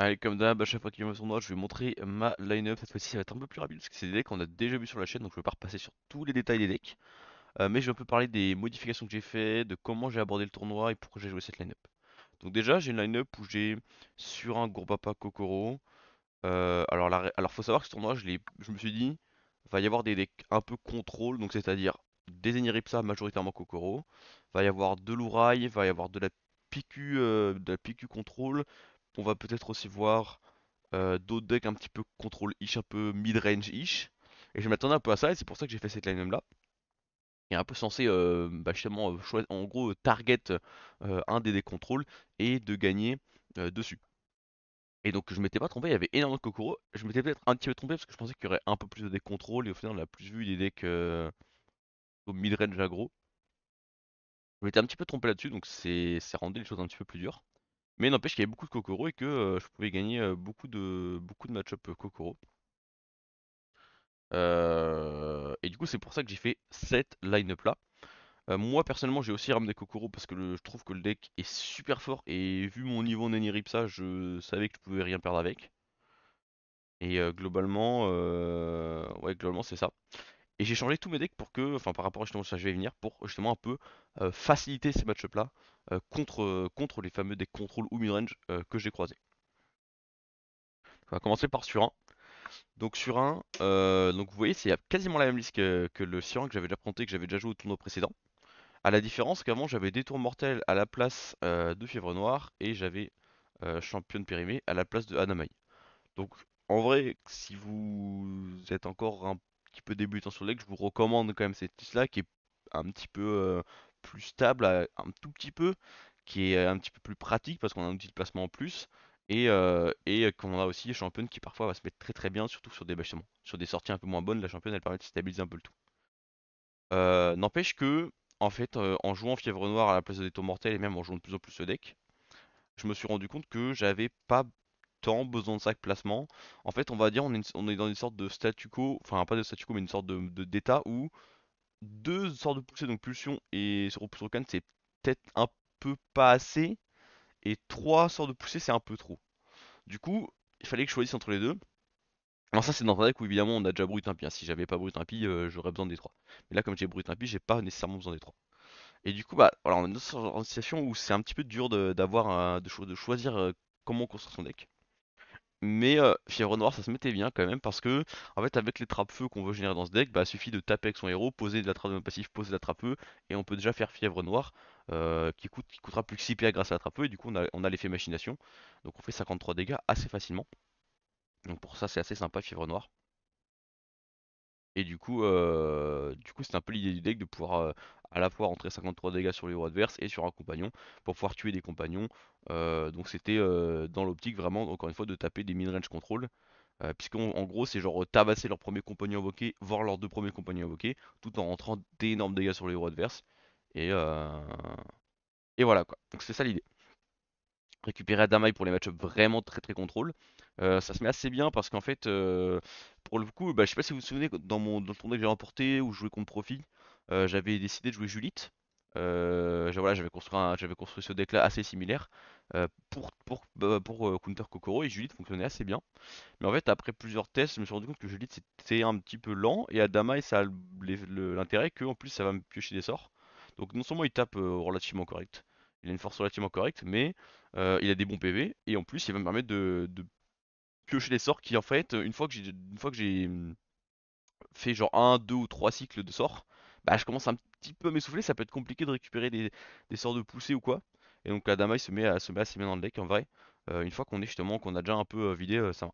Allez, comme d'hab, à chaque fois qu'il y a un tournoi, je vais montrer ma line-up. Cette fois-ci, ça va être un peu plus rapide parce que c'est des decks qu'on a déjà vu sur la chaîne, donc je ne vais pas repasser sur tous les détails des decks. Euh, mais je vais un peu parler des modifications que j'ai fait, de comment j'ai abordé le tournoi et pourquoi j'ai joué cette line-up. Donc, déjà, j'ai une line-up où j'ai sur un Gourbapa Kokoro. Euh, alors, il faut savoir que ce tournoi, je, je me suis dit, va y avoir des decks un peu contrôle, donc c'est-à-dire des Eniripsa majoritairement Kokoro, va y avoir de l'ouraille, va y avoir de la PQ, euh, de la PQ contrôle, on va peut-être aussi voir euh, d'autres decks un petit peu contrôle-ish, un peu mid-range-ish. Et je m'attendais un peu à ça, et c'est pour ça que j'ai fait cette line là Et est un peu censé euh, bah justement euh, en gros target un des decks contrôle et de gagner dessus. Et donc je m'étais pas trompé, il y avait énormément de Kokoro. Je m'étais peut-être un petit peu trompé parce que je pensais qu'il y aurait un peu plus de decks contrôle et au final on a plus vu des decks au mid-range aggro. Je m'étais un petit peu trompé là-dessus donc c'est ça rendait les choses un petit peu plus dures. Mais n'empêche qu'il y avait beaucoup de Kokoro et que je pouvais gagner beaucoup de, beaucoup de match-up Kokoro. et du coup, c'est pour ça que j'ai fait cette line-up là. moi, personnellement, j'ai aussi ramené Kokoro parce que je trouve que le deck est super fort. Et vu mon niveau en Ripsa, je savais que je pouvais rien perdre avec. Et globalement, ouais, globalement, c'est ça. Et j'ai changé tous mes decks pour que, enfin par rapport justement à ça, je vais venir, pour justement un peu euh, faciliter ces match là euh, contre, euh, contre les fameux decks contrôle ou midrange range que j'ai croisés. On va commencer par sur 1. Donc sur 1, donc vous voyez c'est quasiment la même liste que, le surin que j'avais déjà présenté, que j'avais déjà joué au tournoi précédent. À la différence qu'avant j'avais détour mortel à la place de Fièvre Noire et j'avais championne périmée à la place de anamai. Donc en vrai, si vous êtes encore un peu petit peu débutant sur le deck, je vous recommande quand même cette liste-là qui est un petit peu euh, plus stable, un tout petit peu, qui est euh, un petit peu plus pratique parce qu'on a un outil de placement en plus. Et, euh, qu'on a aussi championne qui parfois va bah, se mettre très très bien, surtout sur des, bâchements. sur des sorties un peu moins bonnes. La Championne elle permet de stabiliser un peu le tout. N'empêche que, en fait, en jouant Fièvre Noire à la place des Détour mortels et même en jouant de plus en plus ce deck, je me suis rendu compte que j'avais pas besoin de sac placement. En fait, on va dire on est, dans une sorte de statu quo, enfin pas de statu quo, mais une sorte de d'état où deux sortes de poussées, donc pulsion et sur, canne c'est peut-être un peu pas assez, et trois sortes de poussées, c'est un peu trop. Du coup, il fallait que je choisisse entre les deux. Alors ça c'est dans un deck où évidemment on a déjà brut un hein. Si j'avais pas brut un euh, j'aurais besoin des trois. Mais là comme j'ai brut pi j'ai pas nécessairement besoin des trois. Et du coup, bah, voilà, on est dans une situation où c'est un petit peu dur d'avoir, euh, de, de, choisir euh, comment construire son deck. Mais Fièvre Noire, ça se mettait bien quand même parce que, en fait, avec les trappes-feu qu'on veut générer dans ce deck, bah, suffit de taper avec son héros, poser de la trappe passif, poser de la trappe-feu, et on peut déjà faire Fièvre Noire qui, coûtera plus que 6 PA grâce à la trappe-feu, et du coup, on a, on a l'effet machination. Donc, on fait 53 dégâts assez facilement. Donc, pour ça, c'est assez sympa, Fièvre Noire. Et du coup, euh, du coup, c'est un peu l'idée du deck de pouvoir euh, à la fois rentrer 53 dégâts sur les héros adverses et sur un compagnon pour pouvoir tuer des compagnons. Euh, donc c'était dans l'optique vraiment, encore une fois, de taper des mid-range control. Puisqu'en gros, c'est genre tabasser leur premier compagnons invoqué, voire leurs deux premiers compagnons invoqués, tout en rentrant d'énormes dégâts sur les héros adverses. Et, et voilà quoi. Donc c'est ça l'idée récupérer Adamai pour les matchups vraiment très très contrôle. ça se met assez bien parce qu'en fait, euh, pour le coup, bah, je sais pas si vous vous souvenez, dans, mon, le tournoi que j'ai remporté où je jouais contre profit euh, j'avais décidé de jouer Julite. Euh, j'avais construit, ce deck là assez similaire euh, pour, pour, bah, counter Kokoro et Julite fonctionnait assez bien. Mais en fait, après plusieurs tests, je me suis rendu compte que Julite c'était un petit peu lent et Adama ça a l'intérêt qu'en plus ça va me piocher des sorts. Donc non seulement il tape relativement correct, il a une force relativement correcte, mais il a des bons PV et en plus il va me permettre de piocher les sorts qui, en fait, une fois que j'ai, une fois que j'ai mmh, fait genre un, deux ou trois cycles de sorts, bah, je commence un petit peu à m'essouffler. Ça peut être compliqué de récupérer des, sorts de poussée ou quoi. Et donc la dama il se met, à, se met assez bien dans le deck en vrai. Euh, une fois qu'on est justement, qu'on a déjà un peu euh, vidé, euh, ça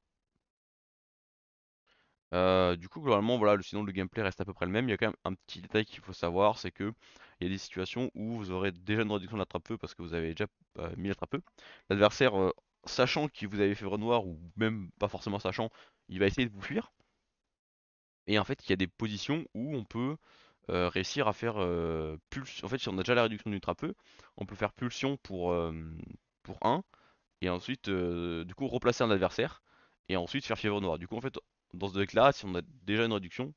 du coup, globalement, voilà, le, sinon le gameplay reste à peu près le même. Il y a quand même un petit détail qu'il faut savoir, c'est que il y a des situations où vous aurez déjà une réduction de l'attrape-feu parce que vous avez déjà bah, mis l'attrape-feu. L'adversaire sachant que vous avez Févre Noir, ou même pas forcément sachant, il va essayer de vous fuir. Et en fait, il y a des positions où on peut euh, réussir à faire euh, pulsion. En fait, si on a déjà la réduction du peu on peut faire pulsion pour, euh, pour 1, et ensuite, du coup, replacer un adversaire, et ensuite faire fièvre noire. Du coup, en fait, dans ce deck-là, si on a déjà une réduction,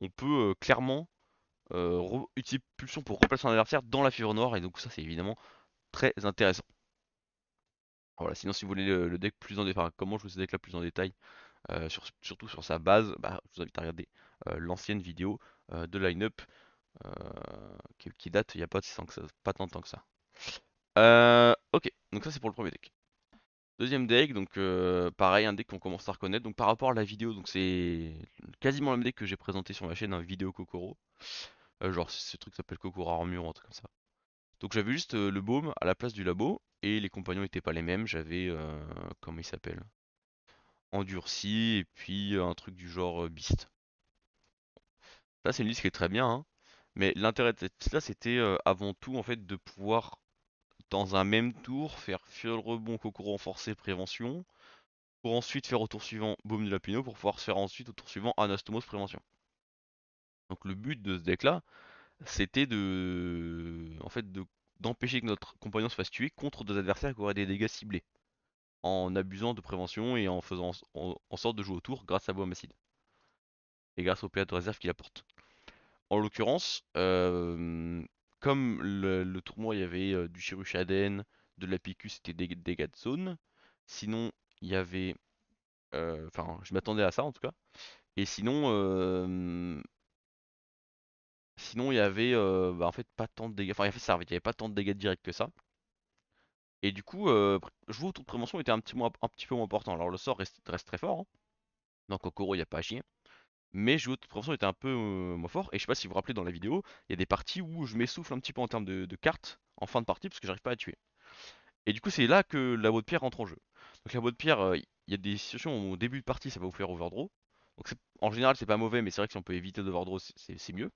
on peut clairement utiliser pulsion pour replacer un adversaire dans la fièvre noire, et donc ça, c'est évidemment très intéressant. Voilà, sinon si vous voulez le, deck plus en détail, comment jouer ce deck la plus en détail, euh, surtout sur sa base, bah, je vous invite à regarder euh, l'ancienne vidéo euh, de line-up qui, date il n'y a pas, pas tant de temps que ça. ok, donc ça c'est pour le premier deck. Deuxième deck, donc pareil, un deck qu'on commence à reconnaître. Donc par rapport à la vidéo, donc c'est quasiment le même deck que j'ai présenté sur ma chaîne, un hein, vidéo Kokoro. genre ce truc s'appelle Kokoro Armure, un truc comme ça. Donc j'avais juste le baume à la place du labo, et les compagnons n'étaient pas les mêmes. J'avais, euh, comment il s'appelle Endurci, et puis euh, un truc du genre euh, Beast. Ça, c'est une liste qui est très bien, hein. mais l'intérêt de cette liste-là, c'était euh, avant tout en fait de pouvoir, dans un même tour, faire fiole rebond, coco renforcé, prévention, pour ensuite faire au tour suivant Baume de Lapino, pour pouvoir faire ensuite au tour suivant Anastomos, prévention. Donc le but de ce deck-là, c'était de en fait de d'empêcher que notre compagnon se fasse tuer contre des adversaires qui auraient des dégâts ciblés, en abusant de prévention et en faisant en, sorte de jouer au tour grâce à Boamacide et grâce au PA de réserve qu'il apporte. En l'occurrence, euh, comme le, tournoi, il y avait euh, du Chiruchaden, de la c'était des dégâts de zone. Sinon, il y avait. Euh, enfin, je m'attendais à ça en tout cas. Et sinon, Sinon, il y avait euh, bah, en fait pas tant de dégâts. Enfin, il y avait pas tant de dégâts directs que ça. Et du coup, euh, jouer autour de prévention était un petit, peu moins important. Alors, le sort reste, très fort. Donc en hein. Kokoro, il n'y a pas à chier. Mais jouer autour de prévention était un peu euh, moins fort. Et je sais pas si vous vous rappelez dans la vidéo, il y a des parties où je m'essouffle un petit peu en termes de, cartes en fin de partie parce que j'arrive pas à tuer. Et du coup, c'est là que la boîte de pierre rentre en jeu. Donc, la boîte de pierre, euh, il y a des situations où au début de partie, ça va vous faire overdraw. Donc, en général, c'est pas mauvais, mais c'est vrai que si on peut éviter d'overdraw, c'est mieux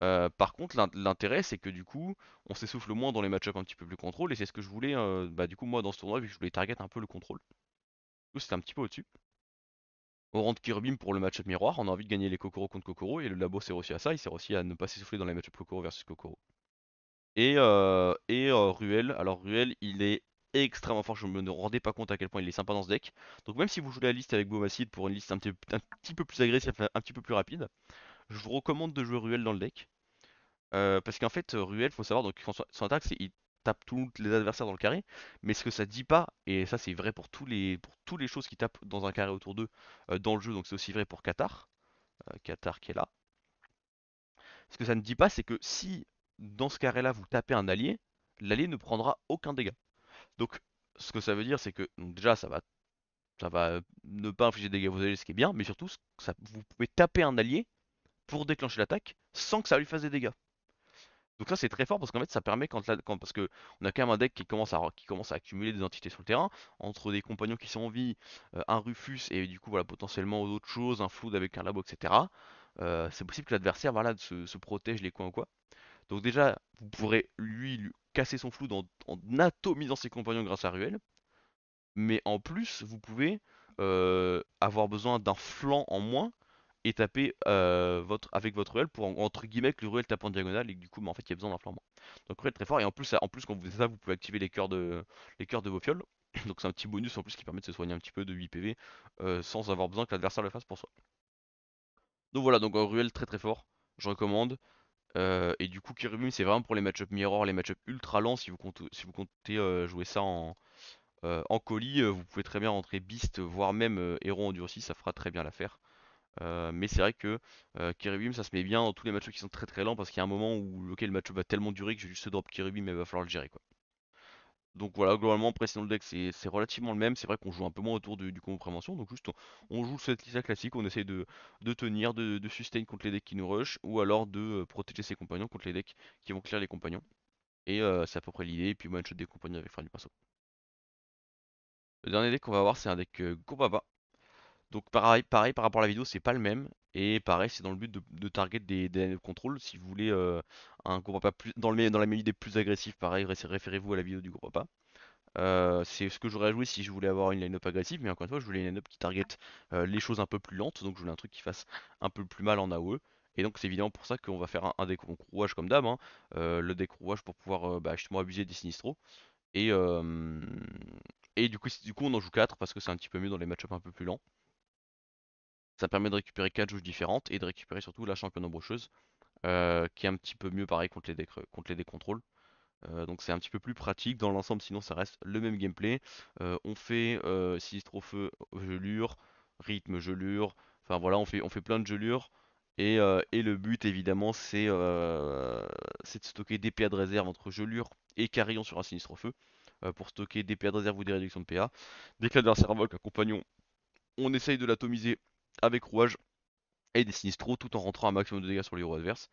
par contre, l'intérêt, c'est que du coup, on s'essouffle moins dans les matchups un petit peu plus contrôle, et c'est ce que je voulais, bah, du coup, moi, dans ce tournoi, vu que je voulais target un peu le contrôle. Du c'est un petit peu au-dessus. On rentre Kirby pour le match miroir, on a envie de gagner les Kokoro contre Kokoro, et le labo sert aussi à ça, il sert aussi à ne pas s'essouffler dans les matchups Kokoro versus Kokoro. Et, et Ruel, alors Ruel, il est extrêmement fort, je me rendais pas compte à quel point il est sympa dans ce deck. Donc même si vous jouez la liste avec Bobacid pour une liste un petit peu plus agressive, un petit peu plus rapide, je vous recommande de jouer Ruel dans le deck. Euh, parce qu'en fait, Ruel, faut savoir, donc son attaque, il tape tous les adversaires dans le carré. Mais ce que ça dit pas, et ça c'est vrai pour tous les toutes les choses qui tapent dans un carré autour d'eux euh, dans le jeu, donc c'est aussi vrai pour Qatar. Euh, Qatar qui est là. Ce que ça ne dit pas, c'est que si dans ce carré-là vous tapez un allié, l'allié ne prendra aucun dégât. Donc ce que ça veut dire, c'est que déjà ça va ça va ne pas infliger des dégâts aux alliés, ce qui est bien, mais surtout ça, vous pouvez taper un allié pour déclencher l'attaque sans que ça lui fasse des dégâts. Donc ça c'est très fort parce qu'en fait ça permet quand, parce que on a quand même un deck qui commence à qui commence à accumuler des entités sur le terrain entre des compagnons qui sont en vie, euh, un Rufus et du coup voilà potentiellement d'autres choses, un Flood avec un labo etc. Euh, c'est possible que l'adversaire voilà se, se, protège les coins ou quoi. Donc déjà vous pourrez lui, lui casser son Flood en, atomisant ses compagnons grâce à Ruel, mais en plus vous pouvez euh, avoir besoin d'un flanc en moins et taper euh, votre, avec votre ruelle pour entre guillemets que le Ruel tape en diagonale et du coup bah, en fait il y a besoin d'un flamand. Donc ruelle très fort et en plus en plus quand vous faites ça vous pouvez activer les cœurs de les cœurs de vos fioles. Donc c'est un petit bonus en plus qui permet de se soigner un petit peu de 8 PV euh, sans avoir besoin que l'adversaire le fasse pour soi. Donc voilà, donc Ruel très très fort, je recommande. Euh, et du coup Kiribum c'est vraiment pour les matchups mirror, les matchups ultra lents si vous comptez, si vous comptez jouer ça en, en colis, vous pouvez très bien rentrer Beast, voire même Héros endurci, ça fera très bien l'affaire. Euh, mais c'est vrai que euh, Kiribim, ça se met bien dans tous les matchs qui sont très très lents parce qu'il y a un moment où lequel le match va tellement durer que je vais juste drop Kiribim et il va falloir le gérer quoi. Donc voilà, globalement, pression le deck c'est relativement le même. C'est vrai qu'on joue un peu moins autour du, du combo prévention. Donc juste on, joue cette liste classique, on essaye de, tenir, de, sustain contre les decks qui nous rush ou alors de euh, protéger ses compagnons contre les decks qui vont clear les compagnons. Et c'est à peu près l'idée. Et puis match de des compagnons avec Frère du pinceau. Le dernier deck qu'on va avoir c'est un deck Gobaba. Donc pareil, par rapport à la vidéo, c'est pas le même. Et pareil, c'est dans le but de, target des, des contrôles. Si vous voulez euh, un gros pas dans, la même idée plus agressive, pareil, référez-vous à la vidéo du gros pas euh, c'est ce que j'aurais joué si je voulais avoir une line-up agressive, mais encore une fois, je voulais une line-up qui target euh, les choses un peu plus lentes, donc je voulais un truc qui fasse un peu plus mal en AOE. Et donc c'est évidemment pour ça qu'on va faire un, deck rouage comme d'hab, hein, euh, le décrouage pour pouvoir bah, justement abuser des sinistros. Et, et du, coup, du coup on en joue 4 parce que c'est un petit peu mieux dans les match-ups un peu plus lents. Ça permet de récupérer 4 joues différentes et de récupérer surtout la championne embaucheuse. Euh, qui est un petit peu mieux pareil contre les, contre les décontrôles. Euh, donc c'est un petit peu plus pratique dans l'ensemble, sinon ça reste le même gameplay. Euh, on fait sinistre au feu, gelure, rythme, gelure, enfin voilà, on fait, on fait plein de gelures. Et, et le but évidemment c'est de stocker des PA de réserve entre gelure et carillon sur un sinistre au feu pour stocker des PA de réserve ou des réductions de PA. Dès que l'adversaire invoque compagnon, on essaye de l'atomiser avec rouage et des sinistros tout en rentrant un maximum de dégâts sur les héros adverses.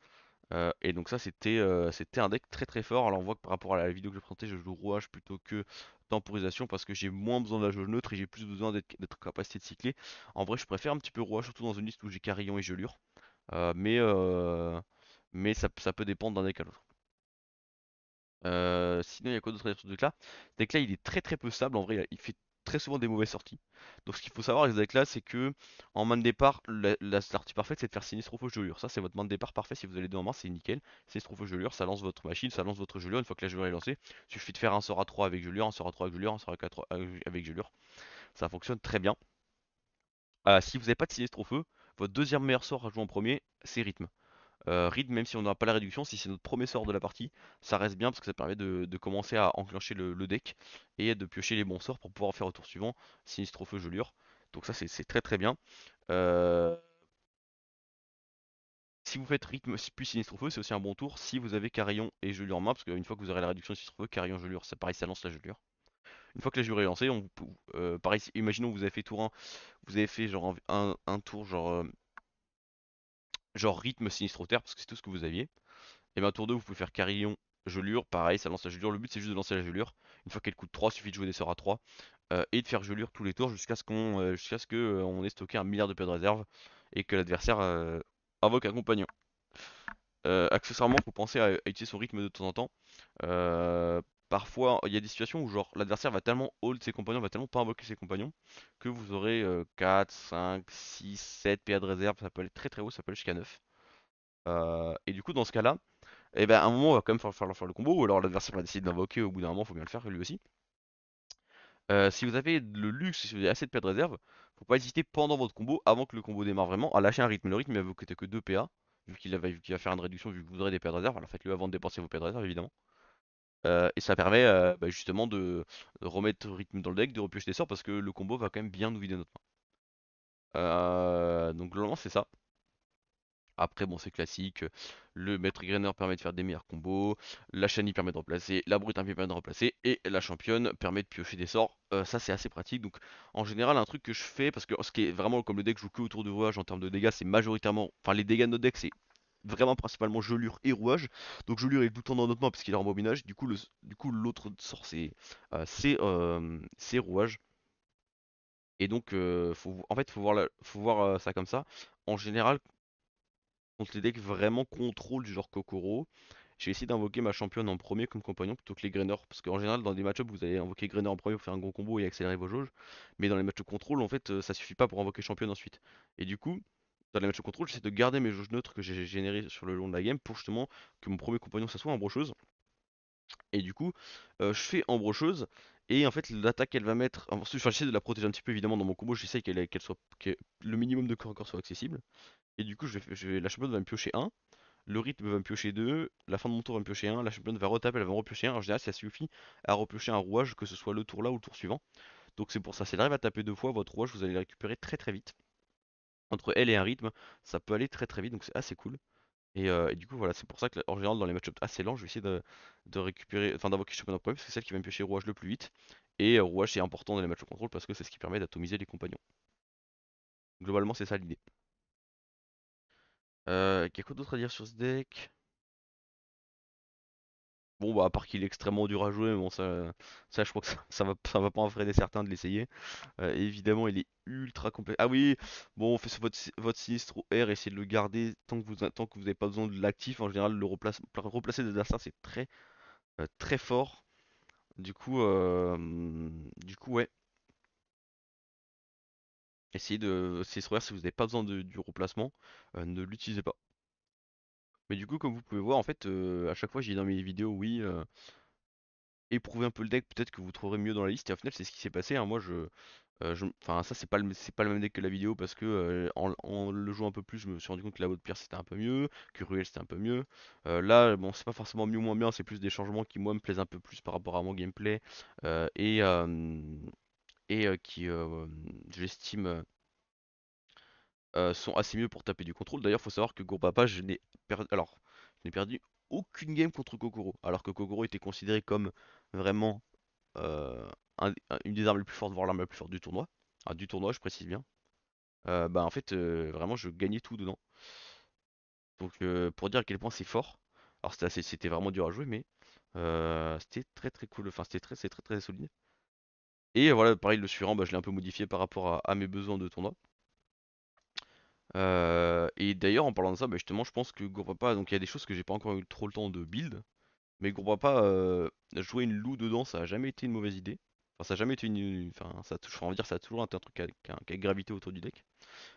Euh, et donc ça c'était euh, c'était un deck très très fort. Alors on voit que par rapport à la vidéo que je présentais, je joue rouage plutôt que temporisation parce que j'ai moins besoin de la neutre et j'ai plus besoin d'être capacité de cycler. En vrai je préfère un petit peu rouage surtout dans une liste où j'ai carillon et gelure. Euh, mais mais ça, peut dépendre d'un deck à l'autre. sinon il y a quoi d'autre sur ce deck là Ce deck là il est très très peu stable en vrai il fait très souvent des mauvaises sorties. Donc ce qu'il faut savoir avec là c'est que en main de départ, la, sortie parfaite c'est de faire sinistre feu gelure. Ça c'est votre main de départ parfait si vous avez deux en main, c'est nickel. Sinistre feu gelure, ça lance votre machine, ça lance votre gelure. Une fois que la gelure est lancée, il suffit de faire un sort à 3 avec gelure, un sort à 3 avec gelure, un sort à 4 euh, avec gelure. Ça fonctionne très bien. Euh, si vous n'avez pas de sinistre feu, votre deuxième meilleur sort à jouer en premier, c'est rythme. Euh, même si on n'a pas la réduction, si c'est notre premier sort de la partie, ça reste bien parce que ça permet de, commencer à enclencher le, deck et de piocher les bons sorts pour pouvoir faire au tour suivant sinistre feu gelure. Donc ça c'est très très bien. Euh, si vous faites rythme plus sinistre feu, c'est aussi un bon tour si vous avez carillon et gelure en main, parce qu'une fois que vous aurez la réduction sinistre feu, carillon gelure, ça pareil ça lance la gelure. Une fois que la gelure est lancée, on, euh, pareil, imaginons que vous avez fait tour 1, vous avez fait genre un tour genre euh, genre rythme sinistre au terre, parce que c'est tout ce que vous aviez. Et bien tour 2, vous pouvez faire carillon, gelure, pareil, ça lance la gelure. Le but c'est juste de lancer la gelure. Une fois qu'elle coûte 3, suffit de jouer des sorts à 3 euh, et de faire gelure tous les tours jusqu'à ce qu'on euh, jusqu'à ce que euh, ait stocké un milliard de pièces de réserve et que l'adversaire invoque un compagnon. accessoirement, faut penser à, à, utiliser son rythme de temps en temps parfois il y a des situations où genre l'adversaire va tellement hold ses compagnons, va tellement pas invoquer ses compagnons, que vous aurez 4, 5, 6, 7 PA de réserve, ça peut aller très très haut, ça peut aller jusqu'à 9. Euh, et du coup dans ce cas là, eh ben, à un moment on va quand même falloir faire, le combo, ou alors l'adversaire va décider d'invoquer au bout d'un moment, il faut bien le faire lui aussi. Euh, si vous avez le luxe, si vous avez assez de PA de réserve, faut pas hésiter pendant votre combo, avant que le combo démarre vraiment, à lâcher un rythme. Le rythme il va vous que 2 PA, vu qu'il va, va, faire une réduction, vu que vous aurez des PA de réserve, alors faites-le avant de dépenser vos PA de réserve évidemment et ça permet bah, justement de, remettre le rythme dans le deck, de repiocher des sorts parce que le combo va quand même bien nous vider notre main. donc globalement c'est ça. Après bon c'est classique, le maître grainer permet de faire des meilleurs combos, la chenille permet de remplacer, la brute permet de remplacer et la championne permet de piocher des sorts. ça c'est assez pratique donc en général un truc que je fais parce que ce qui est vraiment comme le deck joue que autour de voyage en termes de dégâts c'est majoritairement, enfin les dégâts de notre deck c'est vraiment principalement gelure et rouage. Donc gelure est tout en temps dans parce qu'il est en bobinage. Du coup, le, du coup l'autre sort c'est euh, rouage. Et donc euh, faut, en fait faut voir faut voir euh, ça comme ça. En général, contre les decks vraiment contrôle du genre Kokoro. J'ai essayé d'invoquer ma championne en premier comme compagnon plutôt que les Graineurs. Parce qu'en général, dans des up vous allez invoquer Graineur en premier pour faire un gros combo et accélérer vos jauges. Mais dans les matchs de contrôle, en fait, euh, ça suffit pas pour invoquer championne ensuite. Et du coup, dans les matchs contrôle, j'essaie de garder mes jauges neutres que j'ai générées sur le long de la game pour justement que mon premier compagnon soit en brocheuse. Et du coup, euh, je fais en brocheuse. Et en fait, l'attaque qu'elle va mettre. Enfin, j'essaie de la protéger un petit peu évidemment dans mon combo. J'essaie qu'elle soit. que le minimum de corps à corps soit accessible. Et du coup, je vais, la championne va me piocher 1. Le rythme va me piocher 2. La fin de mon tour va me piocher 1. La championne va retaper, elle va me repiocher 1. En général, ça suffit à repiocher un rouage, que ce soit le tour là ou le tour suivant. Donc c'est pour ça. c'est elle à taper deux fois, votre rouage, vous allez le récupérer très très vite entre elle et un rythme, ça peut aller très très vite, donc c'est assez cool. Euh, et, du coup, voilà, c'est pour ça que en général, dans les matchups assez lents, je vais essayer de, de récupérer, enfin d'avoir parce que c'est celle qui va me piocher rouage le plus vite. Et Roach euh, rouage, c'est important dans les matchs de contrôle parce que c'est ce qui permet d'atomiser les compagnons. Globalement, c'est ça l'idée. Euh, quest d'autre à dire sur ce deck Bon, bah, à part qu'il est extrêmement dur à jouer, bon, ça, ça je crois que ça, va, ça va pas freiner certains de l'essayer. Euh, évidemment, il est ultra complexe. Ah oui, bon, on fait votre, votre sinistre ou R, essayez de le garder tant que vous que vous n'avez pas besoin de l'actif. En général, le replacer des assassins, c'est très, euh, très fort. Du coup, euh, du coup, ouais. Essayez de sinistre R si vous n'avez pas besoin de, du replacement, ne l'utilisez pas. Mais du coup, comme vous pouvez voir, en fait, euh, à chaque fois, j'ai dans mes vidéos, oui, euh, éprouvez un peu le deck, peut-être que vous trouverez mieux dans la liste. Et au final, c'est ce qui s'est passé. Hein. Moi, je, euh, enfin, ça, c'est pas le, pas le même deck que la vidéo parce que euh, en, le jouant un peu plus, je me suis rendu compte que la haute pierre c'était un peu mieux, que Ruel c'était un peu mieux. là, bon, c'est pas forcément mieux ou moins bien, c'est plus des changements qui moi me plaisent un peu plus par rapport à mon gameplay et et qui, j'estime euh, sont assez mieux pour taper du contrôle. D'ailleurs, faut savoir que Gourpapa, je n'ai perdu. je n'ai perdu aucune game contre Kokoro, alors que Kokoro était considéré comme vraiment euh, une des armes les plus fortes, voire l'arme la plus forte du tournoi. du tournoi, je précise bien. Euh, bah en fait, vraiment, je gagnais tout dedans. Donc, pour dire à quel point c'est fort. Alors, c'était vraiment dur à jouer, mais c'était très très cool. Enfin, c'était très, très très solide. Et voilà, pareil, le suivant, bah, je l'ai un peu modifié par rapport à mes besoins de tournoi. Euh, et d'ailleurs, en parlant de ça, bah, justement, je pense que Gourpapa, donc il y a des choses que j'ai pas encore eu trop le temps de build, mais Gourpapa, euh, jouer une loup dedans, ça a jamais été une mauvaise idée. Enfin, ça a jamais été une. Enfin, ça a toujours, envie dire, ça a toujours été un truc qui a, gravité autour du deck.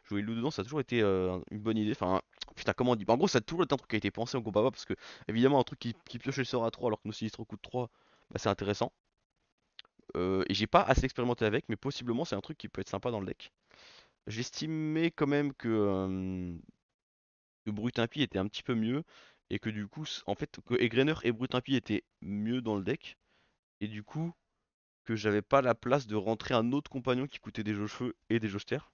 Jouer une loup dedans, ça a toujours été euh, une bonne idée. Enfin, putain, comment on dit En gros, ça a toujours été un truc qui a été pensé en Gourpapa, parce que, évidemment, un truc qui, pioche les sort à 3 alors que nos sinistres coûtent 3, bah, c'est intéressant. et j'ai pas assez expérimenté avec, mais possiblement, c'est un truc qui peut être sympa dans le deck j'estimais quand même que, brut que était un petit peu mieux et que du coup, en fait, que Egrener et Impie étaient mieux dans le deck et du coup que j'avais pas la place de rentrer un autre compagnon qui coûtait des jeux feu et des jeux terre.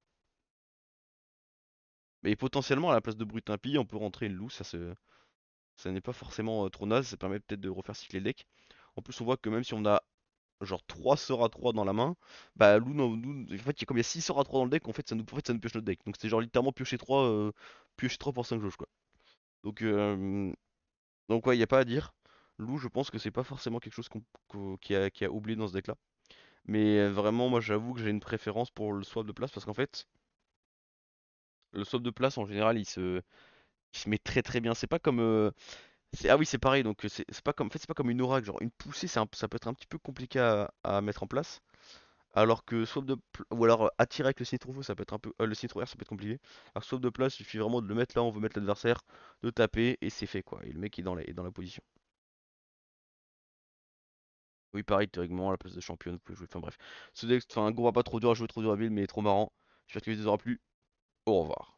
Mais potentiellement à la place de Impie, on peut rentrer une loue, ça ça n'est pas forcément trop naze, ça permet peut-être de refaire cycler le deck. En plus, on voit que même si on a genre 3 sera 3 dans la main, bah non nous en fait, comme il y a 6 sera 3 dans le deck, en fait ça nous, en fait, ça nous pioche notre deck. Donc c'est genre littéralement piocher 3, euh, piocher 3 pour 5 jauges quoi. Donc, donc ouais, il n'y a pas à dire. Lou, je pense que c'est pas forcément quelque chose qu'il a, oublié dans ce deck là. Mais euh, vraiment, moi j'avoue que j'ai une préférence pour le swap de place parce qu'en fait, le swap de place en général il se, il se met très très bien. C'est pas comme. Euh, ah oui, c'est pareil, donc c'est pas comme en fait, c'est pas comme une aura genre une poussée, ça peut être un petit peu compliqué à, mettre en place. Alors que swap de ou alors euh, attirer avec le signe ça peut être un peu euh, le ça peut être compliqué. Alors swap de place, il suffit vraiment de le mettre là, on veut mettre l'adversaire, de taper et c'est fait quoi. Et le mec est dans la, est dans la position. Oui, pareil, théoriquement, à la place de champion, vous pouvez jouer. Enfin bref, ce deck, enfin un gros pas trop dur à jouer, trop dur à build, mais trop marrant. J'espère que la vous aura plu. Au revoir.